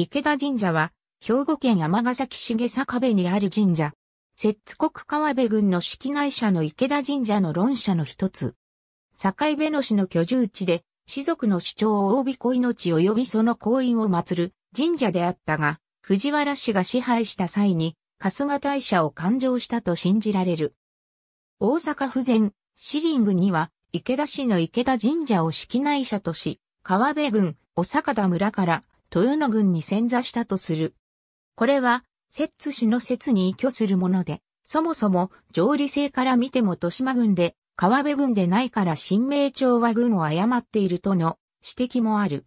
池田神社は、兵庫県尼崎市坂部にある神社。摂津国川部郡の式内社の池田神社の論社の一つ。境部の市の居住地で、士族の主張帯び子命及びその行員を祀る神社であったが、藤原氏が支配した際に、春日大社を勘定したと信じられる。大阪府前、シリングには、池田市の池田神社を式内社とし、川部郡、お坂田村から、豊野郡に潜座したとする。これは、摂津市の説に依拠するもので、そもそも上理性から見ても豊島郡で、川辺郡でないから新名町は郡を誤っているとの指摘もある。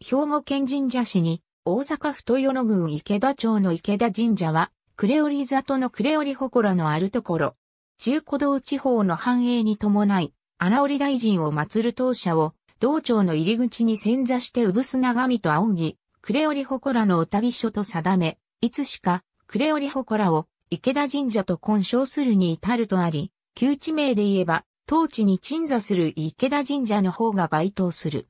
兵庫県神社市に、大阪府豊野郡池田町の池田神社は、クレオリ里のクレオリ祠のあるところ、中古道地方の繁栄に伴い、穴織大臣を祀る当社を道庁の入り口に潜座して産す長身と仰ぎ、クレオリホコラのお旅所と定め、いつしか、クレオリホコラを池田神社と混称するに至るとあり、旧地名で言えば、当地に鎮座する池田神社の方が該当する。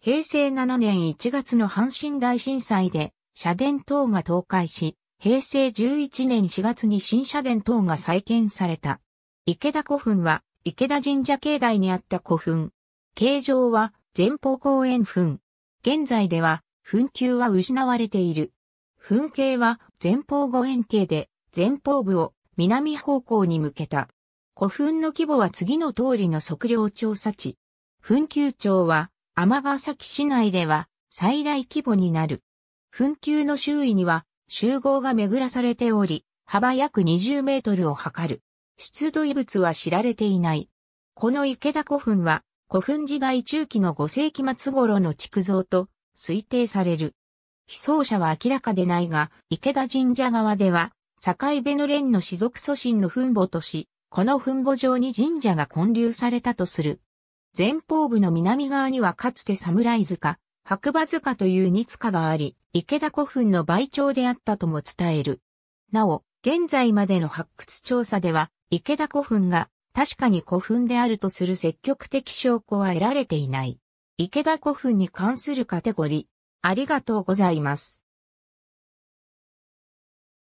平成7年1月の阪神大震災で、社殿等が倒壊し、平成11年4月に新社殿等が再建された。池田古墳は、池田神社境内にあった古墳、形状は前方後円墳。現在では墳丘は失われている。墳形は前方後円形で前方部を南方向に向けた。古墳の規模は次の通りの測量調査地。墳丘町は天ヶ崎市内では最大規模になる。墳丘の周囲には集合が巡らされており、幅約20メートルを測る。出土遺物は知られていない。この池田古墳は古墳時代中期の5世紀末頃の築造と推定される。被葬者は明らかでないが、池田神社側では、境辺の連の士族祖神の墳墓とし、この墳墓上に神社が建立されたとする。前方部の南側にはかつて侍塚、白馬塚という二塚があり、池田古墳の倍長であったとも伝える。なお、現在までの発掘調査では、池田古墳が確かに古墳であるとする積極的証拠は得られていない。池田古墳に関するカテゴリー。ありがとうございます。